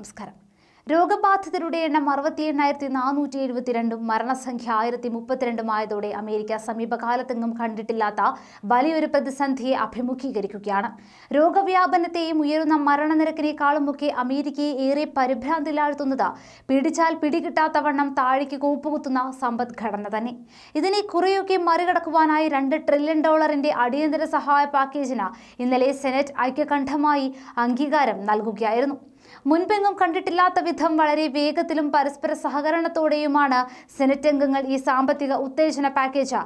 നമസ്കാരം രോഗബാധിതരുടെ എണ്ണം അറുപത്തി എണ്ണായിരത്തി നാനൂറ്റി എഴുപത്തിരണ്ടും മരണസംഖ്യ ആയിരത്തി മുപ്പത്തിരണ്ടും ആയതോടെ അമേരിക്ക സമീപകാലത്തെങ്ങും കണ്ടിട്ടില്ലാത്ത വലിയൊരു പ്രതിസന്ധിയെ അഭിമുഖീകരിക്കുകയാണ് രോഗവ്യാപനത്തെയും ഉയരുന്ന മരണനിരക്കിനേക്കാളുമൊക്കെ അമേരിക്കയെ ഏറെ പരിഭ്രാന്തിലാഴ്ത്തുന്നത് പിടിച്ചാൽ പിടികിട്ടാത്ത വണ്ണം താഴേക്ക് കൂപ്പുകുത്തുന്ന സമ്പദ്ഘടന തന്നെ ഇതിനെ കുറെയൊക്കെ മറികടക്കുവാനായി രണ്ട് ട്രില്യൺ ഡോളറിന്റെ അടിയന്തര സഹായ പാക്കേജിന് ഇന്നലെ സെനറ്റ് ഐക്യകണ്ഠമായി അംഗീകാരം നൽകുകയായിരുന്നു മുൻപെങ്ങും കണ്ടിട്ടില്ലാത്ത വിധം വളരെ വേഗത്തിലും പരസ്പര സഹകരണത്തോടെയുമാണ് സെനറ്റ് അംഗങ്ങൾ ഈ സാമ്പത്തിക ഉത്തേജന പാക്കേജ്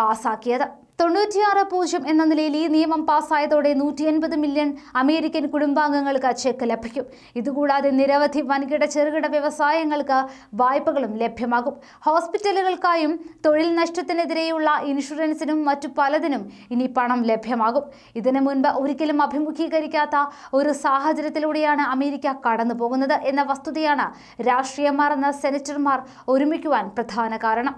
പാസാക്കിയത് തൊണ്ണൂറ്റിയാറ് പൂജ്യം എന്ന നിലയിൽ ഈ നിയമം പാസ്സായതോടെ നൂറ്റി എൺപത് മില്യൺ അമേരിക്കൻ കുടുംബാംഗങ്ങൾക്ക് ചെക്ക് ലഭിക്കും ഇതുകൂടാതെ നിരവധി വൻകിട ചെറുകിട വ്യവസായങ്ങൾക്ക് വായ്പകളും ലഭ്യമാകും ഹോസ്പിറ്റലുകൾക്കായും തൊഴിൽ നഷ്ടത്തിനെതിരെയുള്ള ഇൻഷുറൻസിനും മറ്റു പലതിനും ഇനി പണം ലഭ്യമാകും ഇതിനു മുൻപ് ഒരിക്കലും അഭിമുഖീകരിക്കാത്ത ഒരു സാഹചര്യത്തിലൂടെയാണ് അമേരിക്ക കടന്നുപോകുന്നത് എന്ന വസ്തുതയാണ് രാഷ്ട്രീയമാർ എന്ന സെനറ്റർമാർ ഒരുമിക്കുവാൻ പ്രധാന കാരണം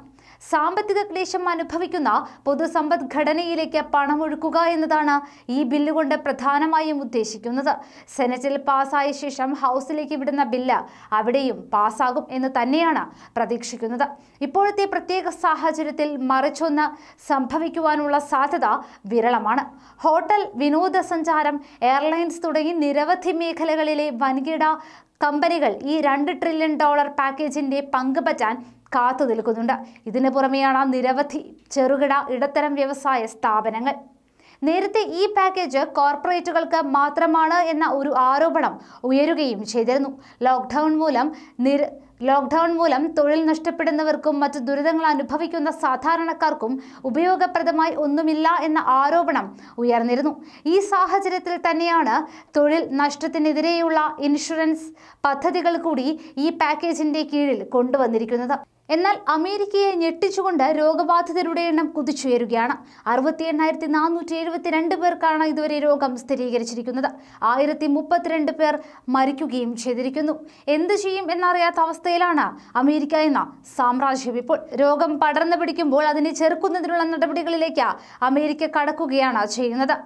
സാമ്പത്തിക ക്ലേശം അനുഭവിക്കുന്ന ഘടനയിലേക്ക് പണമൊഴുക്കുക എന്നതാണ് ഈ ബില്ലുകൊണ്ട് പ്രധാനമായും ഉദ്ദേശിക്കുന്നത് സെനറ്റിൽ പാസ്സായ ശേഷം ഹൗസിലേക്ക് വിടുന്ന ബില്ല് അവിടെയും പാസ്സാകും എന്ന് തന്നെയാണ് പ്രതീക്ഷിക്കുന്നത് ഇപ്പോഴത്തെ പ്രത്യേക സാഹചര്യത്തിൽ മറിച്ചൊന്ന് സംഭവിക്കുവാനുള്ള സാധ്യത വിരളമാണ് ഹോട്ടൽ വിനോദസഞ്ചാരം എയർലൈൻസ് തുടങ്ങി നിരവധി മേഖലകളിലെ വൻകിട കമ്പനികൾ ഈ രണ്ട് ട്രില്യൺ ഡോളർ പാക്കേജിന്റെ പങ്ക് പറ്റാൻ കാത്തു നിൽക്കുന്നുണ്ട് ഇതിനു പുറമെയാണ് നിരവധി ചെറുകിട ഇടത്തരം വ്യവസായ സ്ഥാപനങ്ങൾ നേരത്തെ ഈ പാക്കേജ് കോർപ്പറേറ്റുകൾക്ക് മാത്രമാണ് എന്ന ഒരു ആരോപണം ഉയരുകയും ചെയ്തിരുന്നു ലോക്ക്ഡൗൺ മൂലം നിര ലോക്ക്ഡൌൺ മൂലം തൊഴിൽ നഷ്ടപ്പെടുന്നവർക്കും മറ്റ് ദുരിതങ്ങൾ അനുഭവിക്കുന്ന സാധാരണക്കാർക്കും ഉപയോഗപ്രദമായി ഒന്നുമില്ല എന്ന ആരോപണം ഉയർന്നിരുന്നു ഈ സാഹചര്യത്തിൽ തന്നെയാണ് തൊഴിൽ നഷ്ടത്തിനെതിരെയുള്ള ഇൻഷുറൻസ് പദ്ധതികൾ കൂടി ഈ പാക്കേജിന്റെ കീഴിൽ കൊണ്ടുവന്നിരിക്കുന്നത് എന്നാൽ അമേരിക്കയെ ഞെട്ടിച്ചുകൊണ്ട് രോഗബാധിതരുടെ എണ്ണം കുതിച്ചുയരുകയാണ് അറുപത്തി എണ്ണായിരത്തി നാനൂറ്റി എഴുപത്തിരണ്ട് പേർക്കാണ് ഇതുവരെ രോഗം സ്ഥിരീകരിച്ചിരിക്കുന്നത് ആയിരത്തി മുപ്പത്തിരണ്ട് പേർ മരിക്കുകയും ചെയ്തിരിക്കുന്നു എന്ത് ചെയ്യും എന്നറിയാത്ത അവസ്ഥയിലാണ് അമേരിക്ക എന്ന സാമ്രാജ്യം ഇപ്പോൾ രോഗം പടർന്നു പിടിക്കുമ്പോൾ അതിനെ ചെറുക്കുന്നതിനുള്ള നടപടികളിലേക്ക് അമേരിക്ക കടക്കുകയാണ് ചെയ്യുന്നത്